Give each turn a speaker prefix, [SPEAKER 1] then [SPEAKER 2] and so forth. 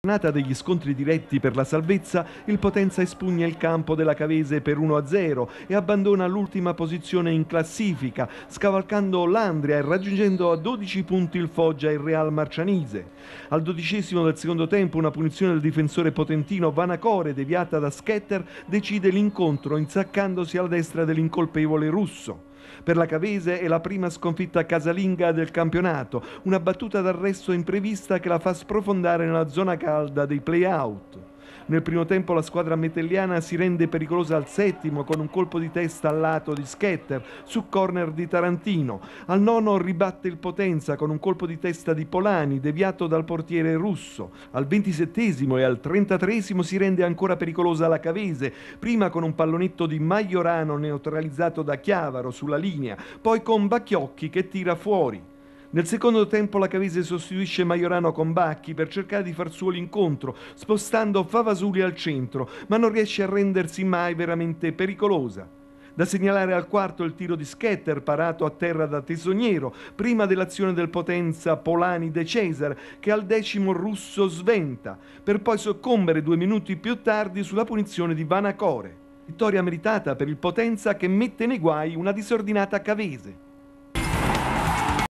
[SPEAKER 1] giornata degli scontri diretti per la salvezza, il Potenza espugna il campo della Cavese per 1-0 e abbandona l'ultima posizione in classifica, scavalcando l'Andria e raggiungendo a 12 punti il Foggia e il Real Marcianise. Al dodicesimo del secondo tempo una punizione del difensore potentino Vanacore, deviata da Schetter, decide l'incontro, insaccandosi alla destra dell'incolpevole russo. Per la Cavese è la prima sconfitta casalinga del campionato, una battuta d'arresto imprevista che la fa sprofondare nella zona calda dei play-out. Nel primo tempo la squadra metelliana si rende pericolosa al settimo con un colpo di testa al lato di Schetter su corner di Tarantino. Al nono ribatte il Potenza con un colpo di testa di Polani deviato dal portiere russo. Al ventisettesimo e al trentatreesimo si rende ancora pericolosa la Cavese, prima con un pallonetto di Maiorano neutralizzato da Chiavaro sulla linea, poi con Bacchiocchi che tira fuori. Nel secondo tempo la Cavese sostituisce Maiorano con Bacchi per cercare di far suo l'incontro, spostando Favasuli al centro, ma non riesce a rendersi mai veramente pericolosa. Da segnalare al quarto il tiro di Schetter parato a terra da Tesoniero, prima dell'azione del potenza Polani De Cesar, che al decimo russo sventa, per poi soccombere due minuti più tardi sulla punizione di Vanacore. Vittoria meritata per il potenza che mette nei guai una disordinata cavese.